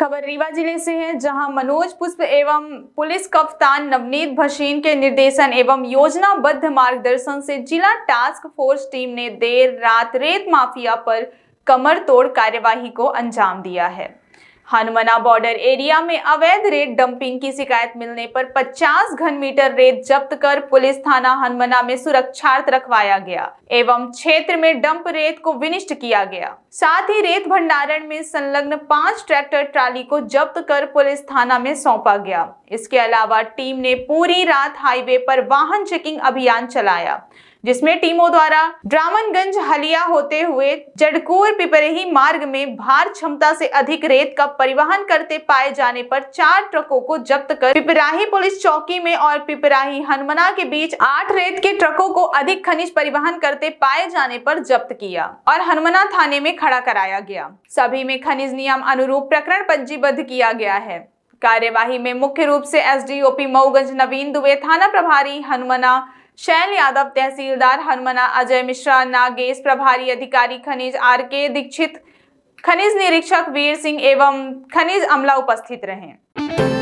खबर रीवा जिले से है जहां मनोज पुष्प एवं पुलिस कप्तान नवनीत भसीन के निर्देशन एवं योजनाबद्ध मार्गदर्शन से जिला टास्क फोर्स टीम ने देर रात रेत माफिया पर कमर तोड़ कार्यवाही को अंजाम दिया है हनुमना बॉर्डर एरिया में अवैध रेत डंपिंग की शिकायत मिलने पर 50 घन मीटर रेत जब्त कर पुलिस थाना हनुमना में सुरक्षार्थ रखवाया गया एवं क्षेत्र में डंप रेत को विनिष्ट किया गया साथ ही रेत भंडारण में संलग्न पांच ट्रैक्टर ट्राली को जब्त कर पुलिस थाना में सौंपा गया इसके अलावा टीम ने पूरी रात हाईवे पर वाहन चेकिंग अभियान चलाया जिसमें टीमों द्वारा ड्रामनगंज हलिया होते हुए जडकोर पिपरेही मार्ग में भार क्षमता से अधिक रेत का परिवहन करते पाए जाने पर चार ट्रकों को जब्त कर पिपराही पुलिस चौकी में और पिपराही हनुमना के बीच आठ रेत के ट्रकों को अधिक खनिज परिवहन करते पाए जाने पर जब्त किया और हनुमना थाने में खड़ा कराया गया सभी में खनिज नियम अनुरूप प्रकरण पंजीबद्ध किया गया है कार्यवाही में मुख्य रूप से एसडीओपी मऊगंज नवीन दुबे थाना प्रभारी हनुमना शैल यादव तहसीलदार हरमना अजय मिश्रा नागेश प्रभारी अधिकारी खनिज आर के दीक्षित खनिज निरीक्षक वीर सिंह एवं खनिज अमला उपस्थित रहे